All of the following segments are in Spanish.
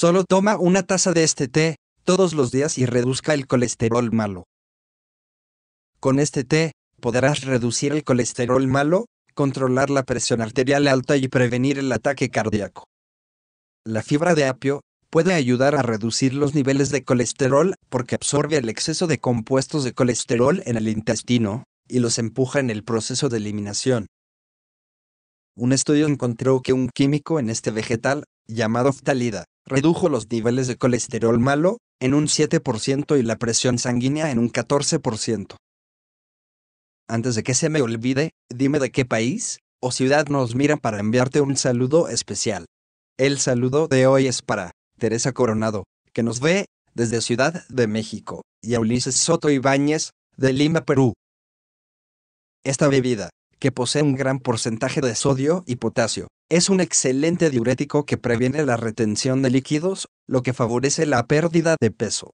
Solo toma una taza de este té, todos los días y reduzca el colesterol malo. Con este té, podrás reducir el colesterol malo, controlar la presión arterial alta y prevenir el ataque cardíaco. La fibra de apio puede ayudar a reducir los niveles de colesterol porque absorbe el exceso de compuestos de colesterol en el intestino y los empuja en el proceso de eliminación. Un estudio encontró que un químico en este vegetal, llamado phtalida, redujo los niveles de colesterol malo en un 7% y la presión sanguínea en un 14%. Antes de que se me olvide, dime de qué país o ciudad nos mira para enviarte un saludo especial. El saludo de hoy es para Teresa Coronado, que nos ve desde Ciudad de México, y a Ulises Soto Ibáñez, de Lima, Perú. Esta bebida, que posee un gran porcentaje de sodio y potasio, es un excelente diurético que previene la retención de líquidos, lo que favorece la pérdida de peso.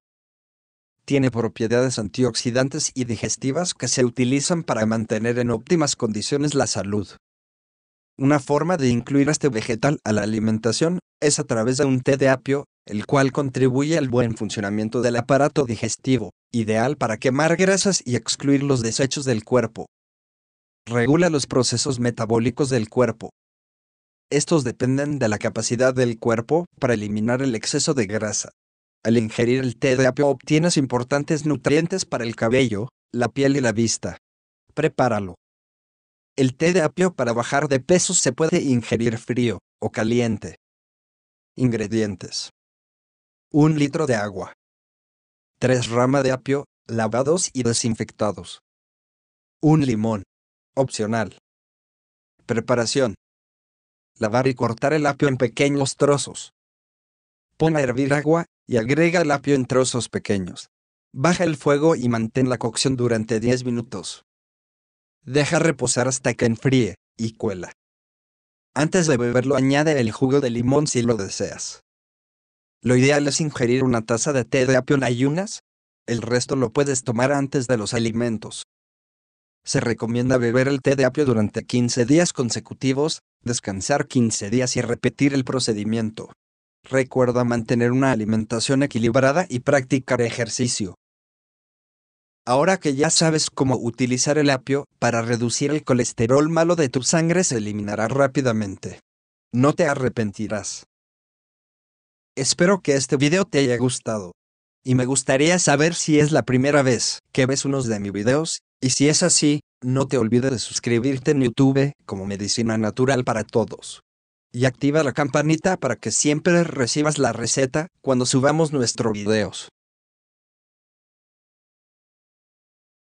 Tiene propiedades antioxidantes y digestivas que se utilizan para mantener en óptimas condiciones la salud. Una forma de incluir este vegetal a la alimentación es a través de un té de apio, el cual contribuye al buen funcionamiento del aparato digestivo, ideal para quemar grasas y excluir los desechos del cuerpo. Regula los procesos metabólicos del cuerpo, estos dependen de la capacidad del cuerpo para eliminar el exceso de grasa. Al ingerir el té de apio obtienes importantes nutrientes para el cabello, la piel y la vista. Prepáralo. El té de apio para bajar de peso se puede ingerir frío o caliente. Ingredientes. Un litro de agua. Tres ramas de apio, lavados y desinfectados. Un limón. Opcional. Preparación lavar y cortar el apio en pequeños trozos. Pon a hervir agua y agrega el apio en trozos pequeños. Baja el fuego y mantén la cocción durante 10 minutos. Deja reposar hasta que enfríe y cuela. Antes de beberlo añade el jugo de limón si lo deseas. Lo ideal es ingerir una taza de té de apio en ayunas. El resto lo puedes tomar antes de los alimentos. Se recomienda beber el té de apio durante 15 días consecutivos, descansar 15 días y repetir el procedimiento. Recuerda mantener una alimentación equilibrada y practicar ejercicio. Ahora que ya sabes cómo utilizar el apio para reducir el colesterol malo de tu sangre, se eliminará rápidamente. No te arrepentirás. Espero que este video te haya gustado. Y me gustaría saber si es la primera vez que ves unos de mis videos, y si es así, no te olvides de suscribirte en YouTube como Medicina Natural para Todos. Y activa la campanita para que siempre recibas la receta cuando subamos nuestros videos.